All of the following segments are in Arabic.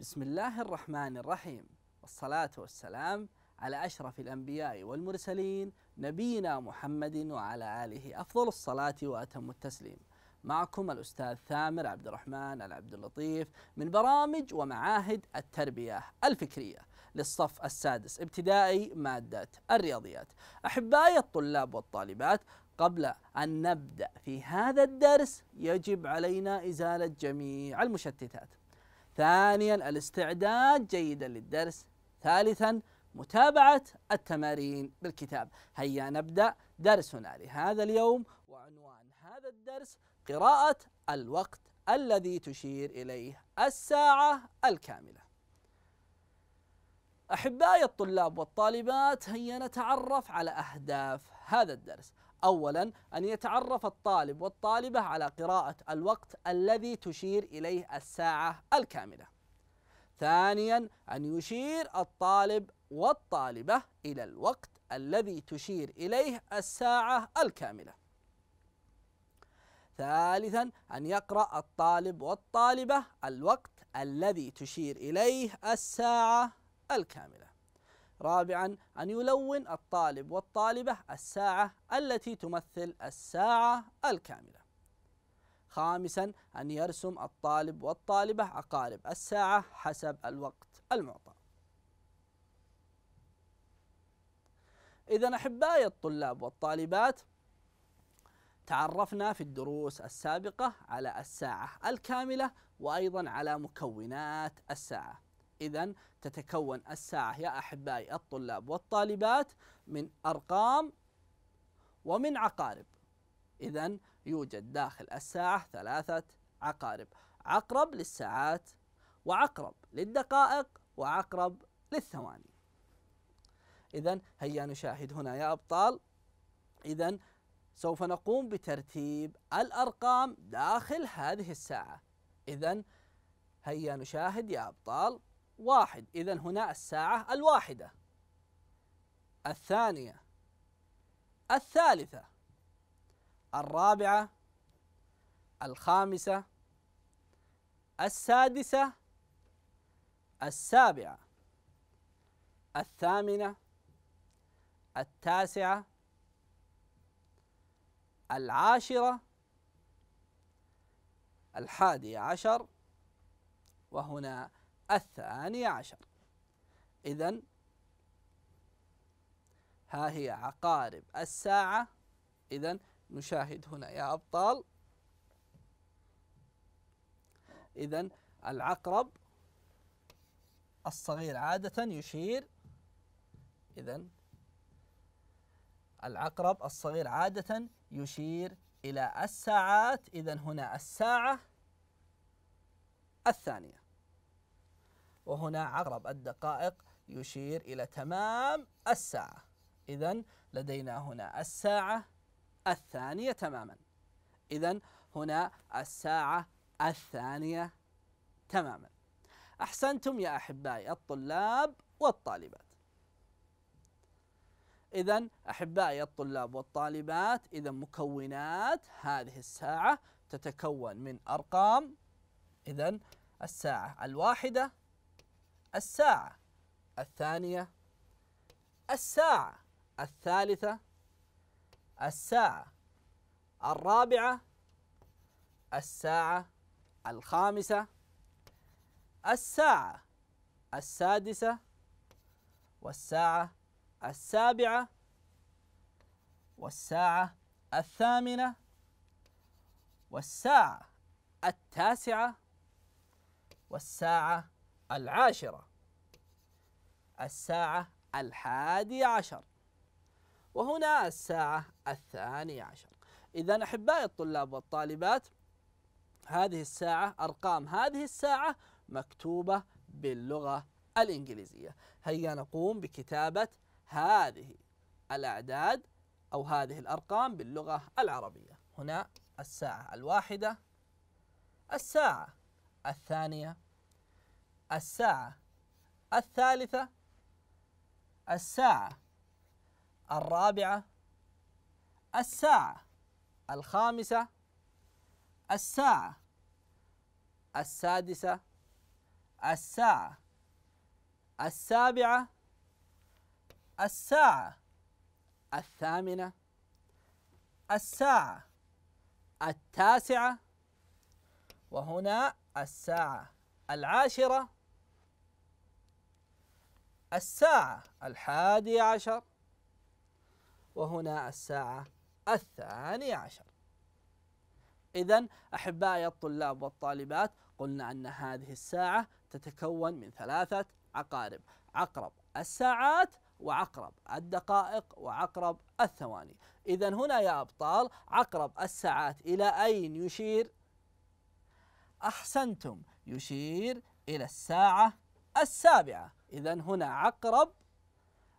بسم الله الرحمن الرحيم والصلاة والسلام على أشرف الأنبياء والمرسلين نبينا محمد وعلى آله أفضل الصلاة وأتم التسليم معكم الأستاذ ثامر عبد الرحمن العبد اللطيف من برامج ومعاهد التربية الفكرية للصف السادس ابتدائي مادة الرياضيات أحبائي الطلاب والطالبات قبل أن نبدأ في هذا الدرس يجب علينا إزالة جميع المشتتات ثانيا الاستعداد جيدا للدرس ثالثا متابعة التمارين بالكتاب هيا نبدأ درسنا لهذا اليوم وعنوان هذا الدرس قراءة الوقت الذي تشير إليه الساعة الكاملة أحبائي الطلاب والطالبات هيا نتعرف على أهداف هذا الدرس أولا أن يتعرف الطالب والطالبة على قراءة الوقت الذي تشير إليه الساعة الكاملة. ثانيا أن يشير الطالب والطالبة إلى الوقت الذي تشير إليه الساعة الكاملة. ثالثا أن يقرأ الطالب والطالبة الوقت الذي تشير إليه الساعة الكاملة. رابعا أن يلون الطالب والطالبة الساعة التي تمثل الساعة الكاملة خامسا أن يرسم الطالب والطالبة عقارب الساعة حسب الوقت المعطى إذا أحبائي الطلاب والطالبات تعرفنا في الدروس السابقة على الساعة الكاملة وأيضا على مكونات الساعة إذا تتكون الساعة يا أحبائي الطلاب والطالبات من أرقام ومن عقارب إذا يوجد داخل الساعة ثلاثة عقارب عقرب للساعات وعقرب للدقائق وعقرب للثواني إذا هيا نشاهد هنا يا أبطال إذا سوف نقوم بترتيب الأرقام داخل هذه الساعة إذا هيا نشاهد يا أبطال واحد إذا هنا الساعة الواحدة الثانية الثالثة الرابعة الخامسة السادسة السابعة الثامنة التاسعة العاشرة الحادية عشر وهنا الثاني عشر إذا ها هي عقارب الساعة إذا نشاهد هنا يا أبطال إذا العقرب الصغير عادة يشير إذا العقرب الصغير عادة يشير إلى الساعات إذا هنا الساعة الثانية وهنا عقرب الدقائق يشير إلى تمام الساعة إذا لدينا هنا الساعة الثانية تماما إذا هنا الساعة الثانية تماما أحسنتم يا أحبائي الطلاب والطالبات إذا أحبائي الطلاب والطالبات إذا مكونات هذه الساعة تتكون من أرقام إذا الساعة الواحدة الساعة الثانية الساعة الثالثة الساعة الرابعة الساعة الخامسة الساعة السادسة والساعة السابعة والساعة الثامنة والساعة التاسعة والساعة العاشرة الساعة الحادي عشر وهنا الساعة الثاني عشر إذا أحبائي الطلاب والطالبات هذه الساعة أرقام هذه الساعة مكتوبة باللغة الإنجليزية هيا نقوم بكتابة هذه الأعداد أو هذه الأرقام باللغة العربية هنا الساعة الواحدة الساعة الثانية الساعة الثالثة الساعة الرابعة الساعة الخامسة الساعة السادسة الساعة السابعة الساعة الثامنة الساعة التاسعة وهنا الساعة العاشرة الساعة الحادي عشر وهنا الساعة الثاني عشر إذا أحبائي الطلاب والطالبات قلنا أن هذه الساعة تتكون من ثلاثة عقارب عقرب الساعات وعقرب الدقائق وعقرب الثواني إذا هنا يا أبطال عقرب الساعات إلى أين يشير؟ أحسنتم يشير إلى الساعة السابعة إذا هنا عقرب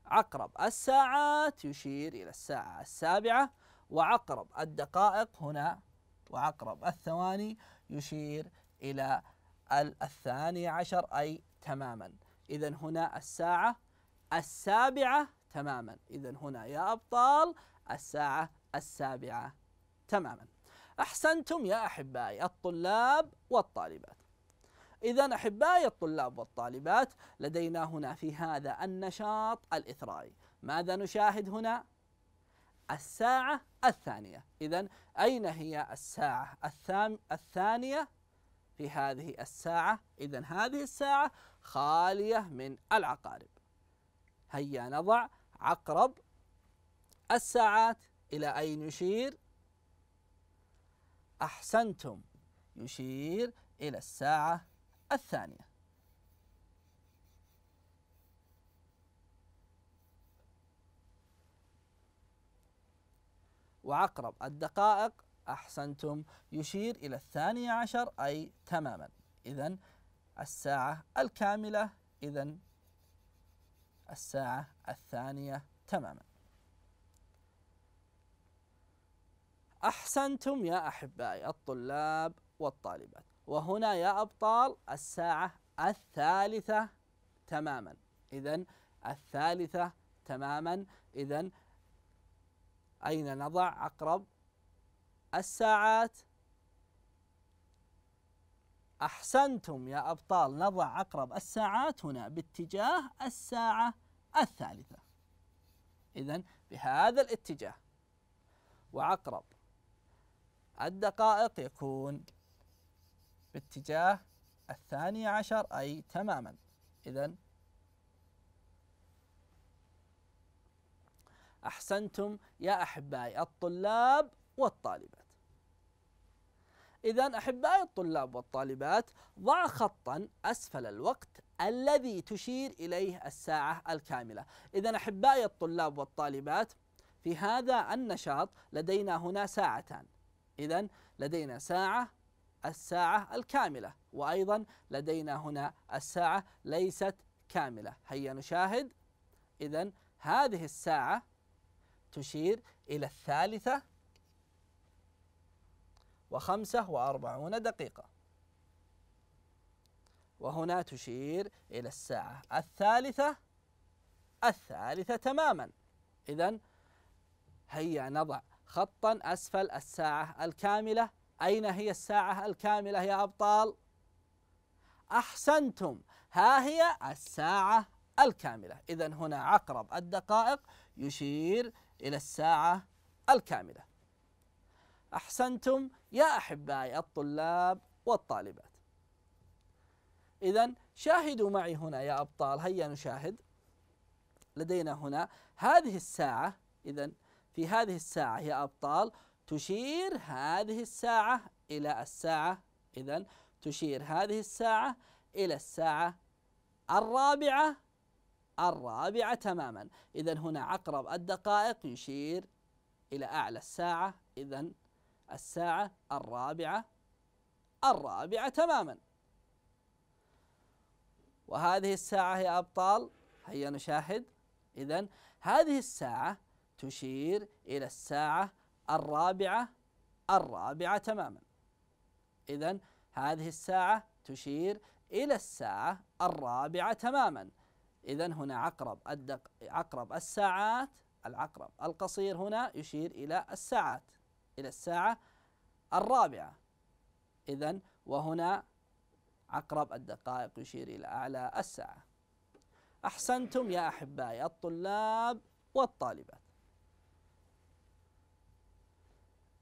عقرب الساعات يشير إلى الساعة السابعة وعقرب الدقائق هنا وعقرب الثواني يشير إلى الثاني عشر أي تماما إذا هنا الساعة السابعة تماما إذا هنا يا أبطال الساعة السابعة تماما أحسنتم يا أحبائي الطلاب والطالبات إذا أحبائي الطلاب والطالبات لدينا هنا في هذا النشاط الإثرائي ماذا نشاهد هنا؟ الساعة الثانية إذا أين هي الساعة الثام الثانية في هذه الساعة إذا هذه الساعة خالية من العقارب هيا نضع عقرب الساعات إلى أين يشير أحسنتم يشير إلى الساعة الثانية وعقرب الدقائق أحسنتم يشير إلى الثانية عشر أي تماما إذا الساعة الكاملة إذا الساعة الثانية تماما أحسنتم يا أحبائي الطلاب والطالبات وهنا يا أبطال الساعة الثالثة تماما إذا الثالثة تماما إذا أين نضع أقرب الساعات أحسنتم يا أبطال نضع أقرب الساعات هنا باتجاه الساعة الثالثة إذا بهذا الاتجاه وعقرب الدقائق يكون باتجاه الثاني عشر أي تماما إذا أحسنتم يا أحبائي الطلاب والطالبات إذا أحبائي الطلاب والطالبات ضع خطا أسفل الوقت الذي تشير إليه الساعة الكاملة إذا أحبائي الطلاب والطالبات في هذا النشاط لدينا هنا ساعتان إذا لدينا ساعة الساعة الكاملة وأيضا لدينا هنا الساعة ليست كاملة هيا نشاهد إذا هذه الساعة تشير إلى الثالثة وخمسة وأربعون دقيقة وهنا تشير إلى الساعة الثالثة الثالثة تماما إذا هيا نضع خطا أسفل الساعة الكاملة أين هي الساعة الكاملة يا أبطال؟ أحسنتم ها هي الساعة الكاملة إذا هنا عقرب الدقائق يشير إلى الساعة الكاملة أحسنتم يا أحبائي الطلاب والطالبات إذا شاهدوا معي هنا يا أبطال هيا نشاهد لدينا هنا هذه الساعة إذا في هذه الساعة يا أبطال تشير هذه الساعة إلى الساعة إذا تشير هذه الساعة إلى الساعة الرابعة الرابعة تماما إذا هنا عقرب الدقائق يشير إلى أعلى الساعة إذا الساعة الرابعة الرابعة تماما وهذه الساعة يا أبطال هيا نشاهد إذا هذه الساعة تشير إلى الساعة الرابعة الرابعة تماما إذا هذه الساعة تشير إلى الساعة الرابعة تماما إذا هنا عقرب الدق عقرب الساعات العقرب القصير هنا يشير إلى الساعات إلى الساعة الرابعة إذا وهنا عقرب الدقائق يشير إلى أعلى الساعة أحسنتم يا أحبائي الطلاب والطالبات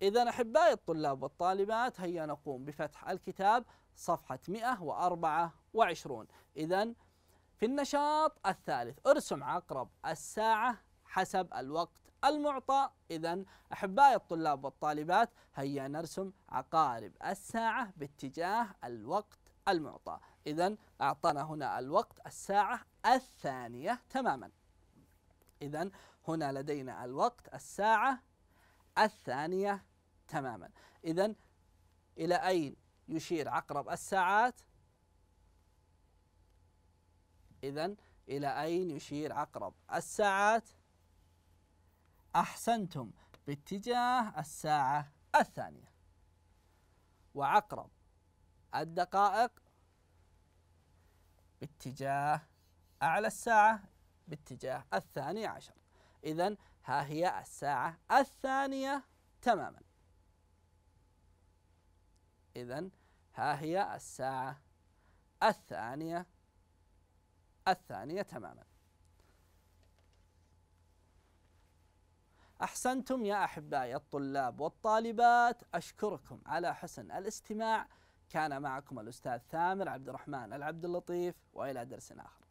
إذا أحبائي الطلاب والطالبات هيا نقوم بفتح الكتاب صفحة 124 إذا في النشاط الثالث ارسم عقرب الساعة حسب الوقت المعطى إذا أحبائي الطلاب والطالبات هيا نرسم عقارب الساعة باتجاه الوقت المعطى إذا أعطانا هنا الوقت الساعة الثانية تماما إذا هنا لدينا الوقت الساعة الثانية تماما إذا إلى أين يشير عقرب الساعات إذا إلى أين يشير عقرب الساعات أحسنتم باتجاه الساعة الثانية وعقرب الدقائق باتجاه أعلى الساعة باتجاه الثانية عشر إذا ها هي الساعة الثانية تماما إذا ها هي الساعة الثانية الثانية تماما أحسنتم يا أحبائي الطلاب والطالبات أشكركم على حسن الاستماع كان معكم الأستاذ ثامر عبد الرحمن العبد اللطيف وإلى درس آخر